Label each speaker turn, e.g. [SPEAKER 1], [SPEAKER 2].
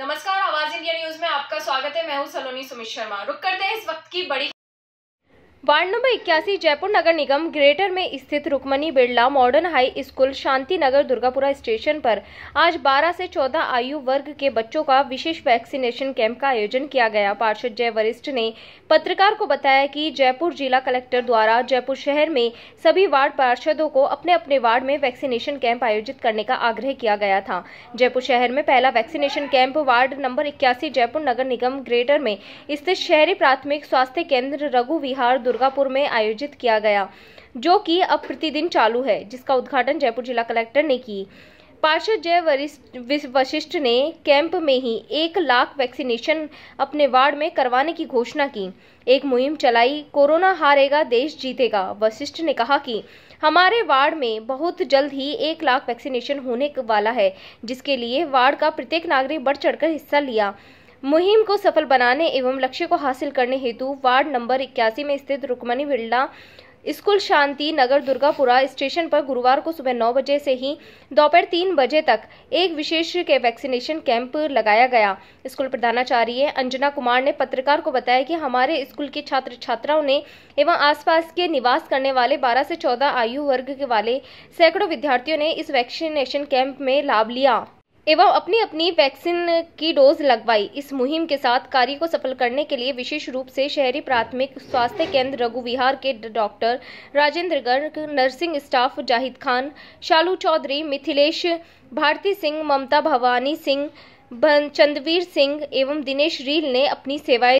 [SPEAKER 1] नमस्कार आवाज India news में आपका स्वागत है मैं हूँ सलोनी सुमित शर्मा रुक करते हैं इस वक्त की बड़ी वार्ड नंबर इक्यासी जयपुर नगर निगम ग्रेटर में स्थित Rukmani Birla modern high school Shanti Nagar Durgapura station पर आज 12 से 14 आयु वर्ग के बच्चों का विशेष वैक्सीनेशन कैंप का आयोजन किया गया पार्षद जय वरिष्ठ ने पत्रकार को बताया कि जयपुर जिला कलेक्टर द्वारा जयपुर शहर में सभी वार्ड पार्षदों को अपने अपने वार्ड में वैक्सीनेशन कैंप आयोजित करने का आग्रह किया गया था जयपुर शहर में पहला वैक्सीनेशन कैंप वार्ड नंबर इक्यासी जयपुर नगर निगम ग्रेटर में स्थित शहरी प्राथमिक स्वास्थ्य केंद्र रघु विहार दुर्गापुर में आयोजित किया गया जो कि अब प्रतिदिन चालू है जिसका उद्घाटन जयपुर जिला कलेक्टर ने की पार्षद जय वशिष्ठ ने कैंप में ही एक लाख वैक्सीनेशन अपने वार्ड में करवाने की घोषणा की एक मुहिम चलाई कोरोना हारेगा देश जीतेगा वशिष्ठ ने कहा कि हमारे वार्ड में बहुत जल्द ही एक लाख वैक्सीनेशन होने वाला है जिसके लिए वार्ड का प्रत्येक नागरिक बढ़ चढ़कर हिस्सा लिया मुहिम को सफल बनाने एवं लक्ष्य को हासिल करने हेतु वार्ड नंबर इक्यासी में स्थित रुकमणी बिरला स्कूल शांति नगर दुर्गापुरा स्टेशन पर गुरुवार को सुबह नौ बजे से ही दोपहर तीन बजे तक एक विशेष के वैक्सीनेशन कैंप लगाया गया स्कूल प्रधानाचार्य अंजना कुमार ने पत्रकार को बताया कि हमारे स्कूल के छात्र छात्राओं ने एवं आसपास के निवास करने वाले 12 से 14 आयु वर्ग के वाले सैकड़ों विद्यार्थियों ने इस वैक्सीनेशन कैंप में लाभ लिया एवं अपनी अपनी वैक्सीन की डोज लगवाई इस मुहिम के साथ कार्य को सफल करने के लिए विशेष रूप से शहरी प्राथमिक स्वास्थ्य केंद्र रघु विहार के doctor Rajendra Garg nursing staff Zahid Khan Shalu Chaudhary Mithilesh Bharti Singh Mamta Bhavani Singh Chandveer Singh एवं दिनेश रील ने अपनी सेवाएं